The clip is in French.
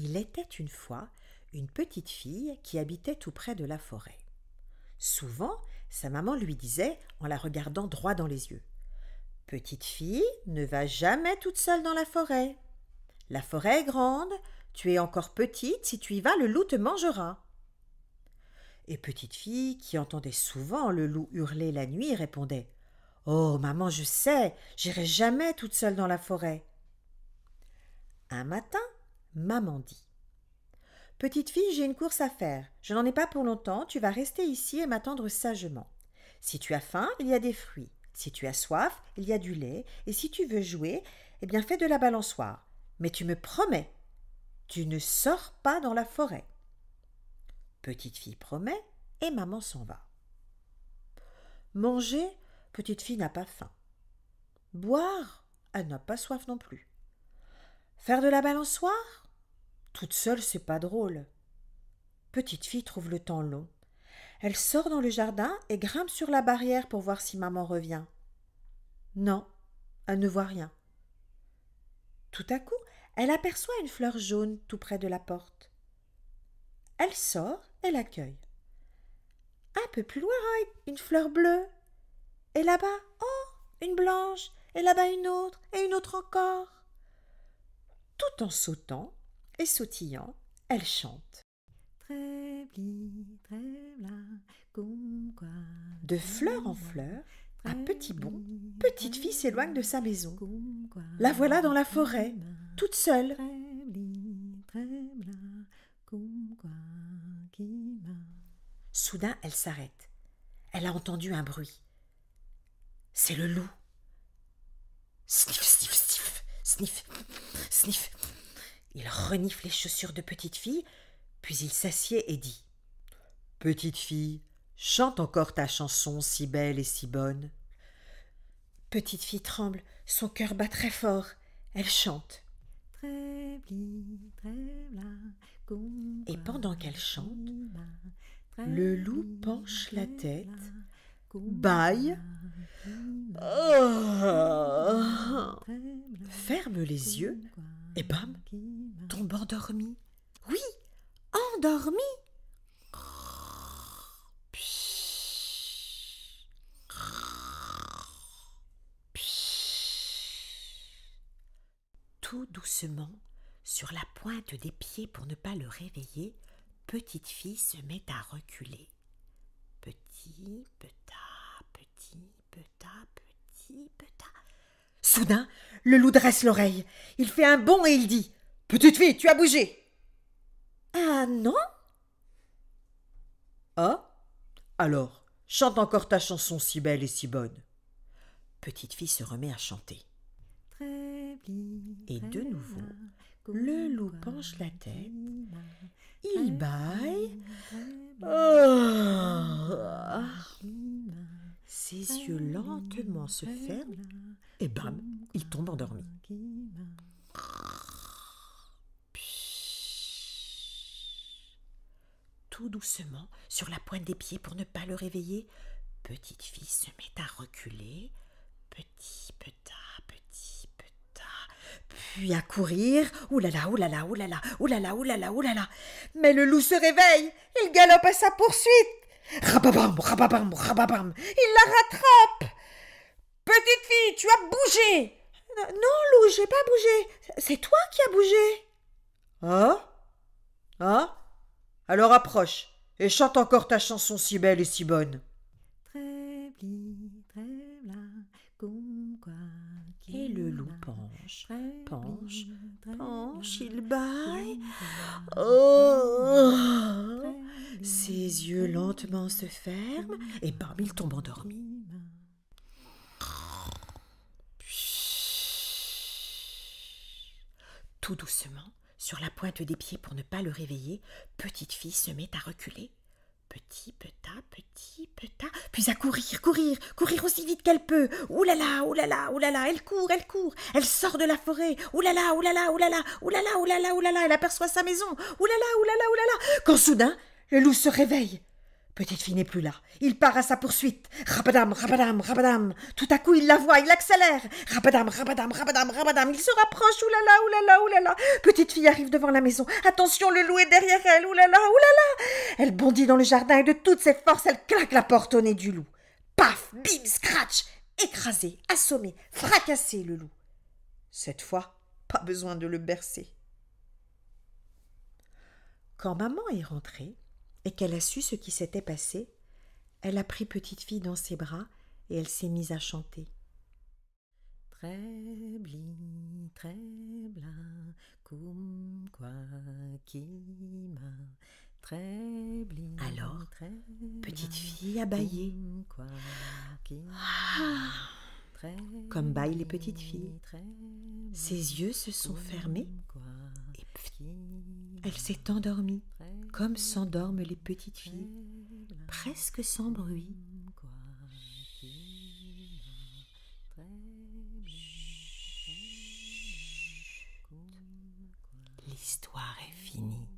Il était une fois une petite fille qui habitait tout près de la forêt. Souvent, sa maman lui disait, en la regardant droit dans les yeux Petite fille, ne va jamais toute seule dans la forêt. La forêt est grande, tu es encore petite, si tu y vas, le loup te mangera. Et petite fille, qui entendait souvent le loup hurler la nuit, répondait Oh, maman, je sais, j'irai jamais toute seule dans la forêt. Un matin, Maman dit. Petite fille, j'ai une course à faire. Je n'en ai pas pour longtemps, tu vas rester ici et m'attendre sagement. Si tu as faim, il y a des fruits. Si tu as soif, il y a du lait. Et si tu veux jouer, eh bien fais de la balançoire. Mais tu me promets, tu ne sors pas dans la forêt. Petite fille promet et maman s'en va. Manger, petite fille n'a pas faim. Boire, elle n'a pas soif non plus. Faire de la balançoire, toute seule, c'est pas drôle. Petite fille trouve le temps long. Elle sort dans le jardin et grimpe sur la barrière pour voir si maman revient. Non, elle ne voit rien. Tout à coup, elle aperçoit une fleur jaune tout près de la porte. Elle sort et l'accueille. Un peu plus loin, hein, une fleur bleue. Et là-bas, oh, une blanche, et là-bas une autre, et une autre encore. Tout en sautant, et sautillant, elle chante. De fleur en fleur, à petit bond, petite fille s'éloigne de sa maison. La voilà dans la forêt, toute seule. Soudain, elle s'arrête. Elle a entendu un bruit. C'est le loup. Sniff, sniff, sniff, sniff, sniff. Il renifle les chaussures de petite fille, puis il s'assied et dit Petite fille, chante encore ta chanson si belle et si bonne. Petite fille tremble, son cœur bat très fort. Elle chante. Et pendant qu'elle chante, le loup penche la tête, baille, oh, ferme les yeux et bam Tombe endormi. Oui Endormi Tout doucement, sur la pointe des pieds pour ne pas le réveiller, petite fille se met à reculer. Petit, petit, petit, petit, petit, petit. Soudain, le loup dresse l'oreille. Il fait un bond et il dit Petite fille, tu as bougé Ah non Ah Alors, chante encore ta chanson si belle et si bonne. Petite fille se remet à chanter. Et de nouveau, le loup penche la tête. Il baille ses yeux lentement se ferment et bam, il tombe endormi. Tout doucement, sur la pointe des pieds pour ne pas le réveiller, petite fille se met à reculer, petit, petit, petit, petit, puis à courir. Oulala, oulala, oulala, oulala, oulala, oulala. Mais le loup se réveille, il galope à sa poursuite. Il la rattrape. Petite fille, tu as bougé. Non, Lou, j'ai pas bougé. C'est toi qui as bougé. Hein Hein Alors approche et chante encore ta chanson si belle et si bonne. penche, penche, il baille. Oh. Ses yeux lentement se ferment et bam, il tombe endormi. Tout doucement, sur la pointe des pieds pour ne pas le réveiller, petite fille se met à reculer. Petit, petit, petit puis à courir, courir, courir aussi vite qu'elle peut. Oulala, oulala, oulala, elle court, elle court, elle sort de la forêt. Oulala, oulala, oulala, oulala, oulala, oulala, elle aperçoit sa maison. Oulala, oulala, oulala. Quand soudain, le loup se réveille. Petite fille n'est plus là. Il part à sa poursuite. Rabadam, rabadam, rabadam. Tout à coup, il la voit, il accélère. Rabadam, rabadam, rabadam, rabadam. Il se rapproche. Oulala, oulala, oulala. Petite fille arrive devant la maison. Attention, le loup est derrière elle. Oulala, oulala. Elle bondit dans le jardin et de toutes ses forces, elle claque la porte au nez du loup. Paf, bim, scratch. Écrasé, assommé, fracassé, le loup. Cette fois, pas besoin de le bercer. Quand maman est rentrée, qu'elle a su ce qui s'était passé, elle a pris Petite Fille dans ses bras et elle s'est mise à chanter. Alors, petite fille a baillé. Ah. comme baillent les petites filles. Ses yeux se sont fermés et elle s'est endormie comme s'endorment les petites filles, presque sans bruit. L'histoire est finie.